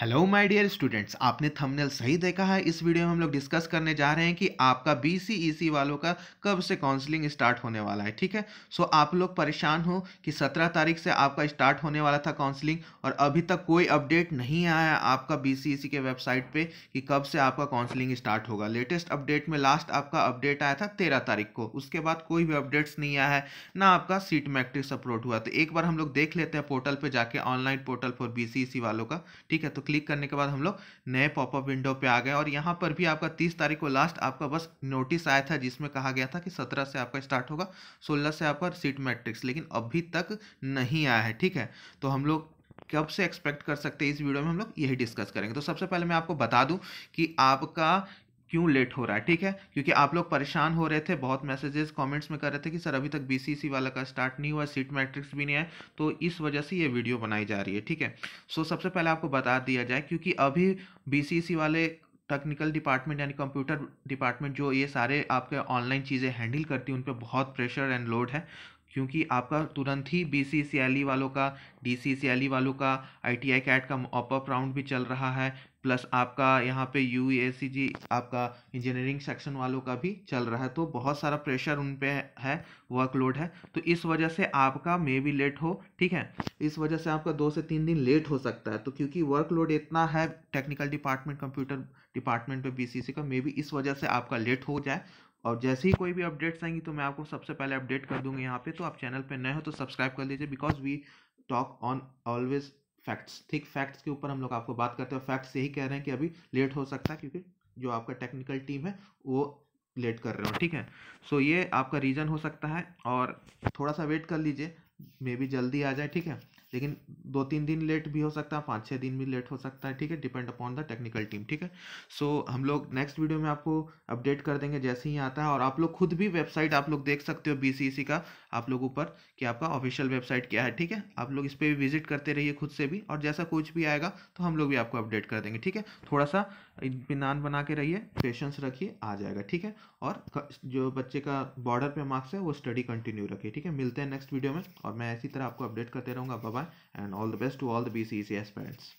Hello my dear students आपने thumbnail सही देखा है इस वीडियो में हम लोग डिस्कस करने जा रहे हैं कि आपका बीसीईसी e वालों का कब से काउंसलिंग स्टार्ट होने वाला है ठीक है सो so, आप लोग परेशान हो कि 17 तारीख से आपका स्टार्ट होने वाला था काउंसलिंग और अभी तक कोई अपडेट नहीं आया आपका बीसीईसी e के वेबसाइट पर कि कब से आपका काउंसलिंग स्टार्ट होगा लेटेस्ट अपडेट में लास्ट आपका अपडेट आया था तेरह तारीख को उसके बाद कोई भी अपडेट्स नहीं आया है ना आपका सीट मैट्रिक्स अपलोड हुआ तो एक बार हम लोग देख लेते हैं पोर्टल पर जाके ऑनलाइन पोर्टल फॉर बी वालों का ठीक है तो क्लिक करने के बाद हम लोग नए पॉपअप विंडो पे आ गए और यहाँ पर भी आपका तीस तारीख को लास्ट आपका बस नोटिस आया था जिसमें कहा गया था कि सत्रह से आपका स्टार्ट होगा सोलह से आपका सीट मैट्रिक्स लेकिन अभी तक नहीं आया है ठीक है तो हम लोग कब से एक्सपेक्ट कर सकते हैं इस वीडियो में हम लोग यही डिस्कस करेंगे तो सबसे पहले मैं आपको बता दूं कि आपका क्यों लेट हो रहा है ठीक है क्योंकि आप लोग परेशान हो रहे थे बहुत मैसेजेस कमेंट्स में कर रहे थे कि सर अभी तक बीसीसी वाला का स्टार्ट नहीं हुआ सीट मैट्रिक्स भी नहीं है तो इस वजह से ये वीडियो बनाई जा रही है ठीक है सो so, सबसे पहले आपको बता दिया जाए क्योंकि अभी बी वाले टेक्निकल डिपार्टमेंट यानी कंप्यूटर डिपार्टमेंट जो ये सारे आपके ऑनलाइन चीज़ें हैंडल करती है उन पर बहुत प्रेशर एंड लोड है क्योंकि आपका तुरंत ही बी सी e वालों का डी सी e वालों का आई टी आई कैट का ऑपअप राउंड भी चल रहा है प्लस आपका यहाँ पे यू जी आपका इंजीनियरिंग सेक्शन वालों का भी चल रहा है तो बहुत सारा प्रेशर उन पर है वर्कलोड है तो इस वजह से आपका मे भी लेट हो ठीक है इस वजह से आपका दो से तीन दिन लेट हो सकता है तो क्योंकि वर्कलोड इतना है टेक्निकल डिपार्टमेंट कंप्यूटर डिपार्टमेंट पे बी का मे भी इस वजह से आपका लेट हो जाए और जैसे ही कोई भी अपडेट्स आएंगी तो मैं आपको सबसे पहले अपडेट कर दूंगी यहाँ पे तो आप चैनल पे नए हो तो सब्सक्राइब कर लीजिए because we talk on always facts ठीक फैक्ट्स के ऊपर हम लोग आपको बात करते हैं फैक्ट्स यही कह रहे हैं कि अभी लेट हो सकता है क्योंकि जो आपका टेक्निकल टीम है वो लेट कर रहे हो ठीक है सो ये आपका रीज़न हो सकता है और थोड़ा सा वेट कर लीजिए मे बी जल्दी आ जाए ठीक है लेकिन दो तीन दिन लेट भी हो सकता है पाँच छः दिन भी लेट हो सकता है ठीक है depend upon the technical team ठीक है सो so, हम लोग नेक्स्ट वीडियो में आपको अपडेट कर देंगे जैसे ही आता है और आप लोग खुद भी वेबसाइट आप लोग देख सकते हो बी e का आप लोग ऊपर कि आपका ऑफिशियल वेबसाइट क्या है ठीक है आप लोग इस पर भी विजिट करते रहिए खुद से भी और जैसा कुछ भी आएगा तो हम लोग भी आपको अपडेट कर देंगे ठीक है थोड़ा सा इतमान बना के रहिए पेशेंस रखिए आ जाएगा ठीक है और जो बच्चे का बॉर्डर पे मार्क्स है वो स्टडी कंटिन्यू रखिए ठीक है मिलते हैं नेक्स्ट वीडियो में और मैं इसी तरह आपको अपडेट करते रहूँगा bye and all All the best to all the BCEC aspirants.